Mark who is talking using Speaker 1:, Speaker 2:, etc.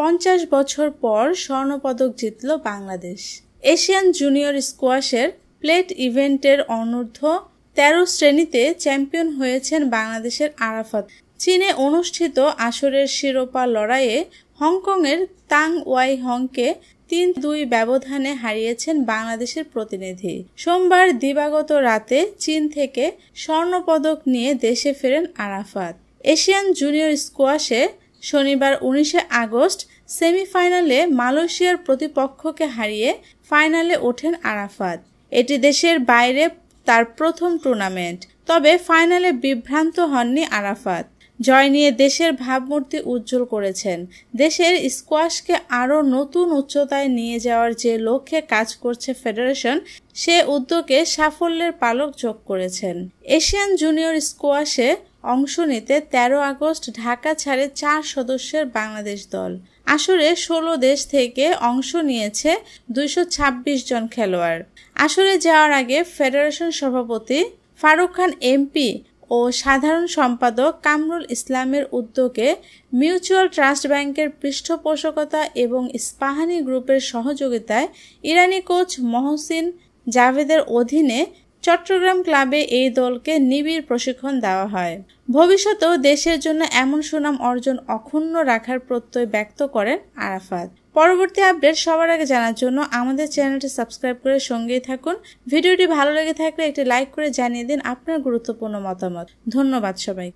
Speaker 1: পঞ্চাশ বছর পর স্বর্ণপদক জিতল বাংলাদেশ এশিয়ান জুনিয়র স্কোয়াশের প্লেট ইভেন্টের অনূর্ধ্ব তেরো শ্রেণীতে চ্যাম্পিয়ন হয়েছেন বাংলাদেশের আরাফাত চীনে অনুষ্ঠিত আসরের শিরোপা লড়াইয়ে হংকংয়ের তাং ওয়াই হংকে তিন দুই ব্যবধানে হারিয়েছেন বাংলাদেশের প্রতিনিধি সোমবার দিবাগত রাতে চীন থেকে স্বর্ণপদক নিয়ে দেশে ফেরেন আরাফাত এশিয়ান জুনিয়র স্কোয়াশে শনিবার উনিশে আগস্ট সেমিফাইনালে মালয়েশিয়ার প্রতিপক্ষকে হারিয়ে ফাইনালে ওঠেন আরাফাত এটি দেশের বাইরে তার প্রথম টুর্নামেন্ট তবে ফাইনালে বিভ্রান্ত হননি আরাফাত জয় নিয়ে দেশের ভাবমূর্তি উজ্জ্বল করেছেন দেশের স্কোয়াশকে আরও নতুন উচ্চতায় নিয়ে যাওয়ার যে লক্ষ্যে কাজ করছে ফেডারেশন সে উদ্যোগে সাফল্যের পালক যোগ করেছেন এশিয়ান জুনিয়র স্কোয়াশে অংশ নিতে ১৩ আগস্ট ঢাকা ছাড়ে চার সদস্যের বাংলাদেশ দল আসরে ১৬ দেশ থেকে অংশ নিয়েছে ২২৬ জন খেলোয়াড় আসরে যাওয়ার আগে ফেডারেশন সভাপতি ফারুক খান এমপি ও সাধারণ সম্পাদক কামরুল ইসলামের উদ্যোগে মিউচুয়াল ট্রাস্ট ব্যাংকের পৃষ্ঠপোষকতা এবং স্পাহানি গ্রুপের সহযোগিতায় ইরানি কোচ মহসিন জাভেদের অধীনে চট্টগ্রাম ক্লাবে এই দলকে নিবিড় প্রশিক্ষণ দেওয়া হয় ভবিষ্যতেও দেশের জন্য এমন সুনাম অর্জন অক্ষুণ্ণ রাখার প্রত্যয় ব্যক্ত করেন আরাফাত পরবর্তী আপডেট সবার আগে জানার জন্য আমাদের চ্যানেলটি সাবস্ক্রাইব করে সঙ্গেই থাকুন ভিডিওটি ভালো লেগে থাকলে একটি লাইক করে জানিয়ে দিন আপনার গুরুত্বপূর্ণ মতামত ধন্যবাদ সবাই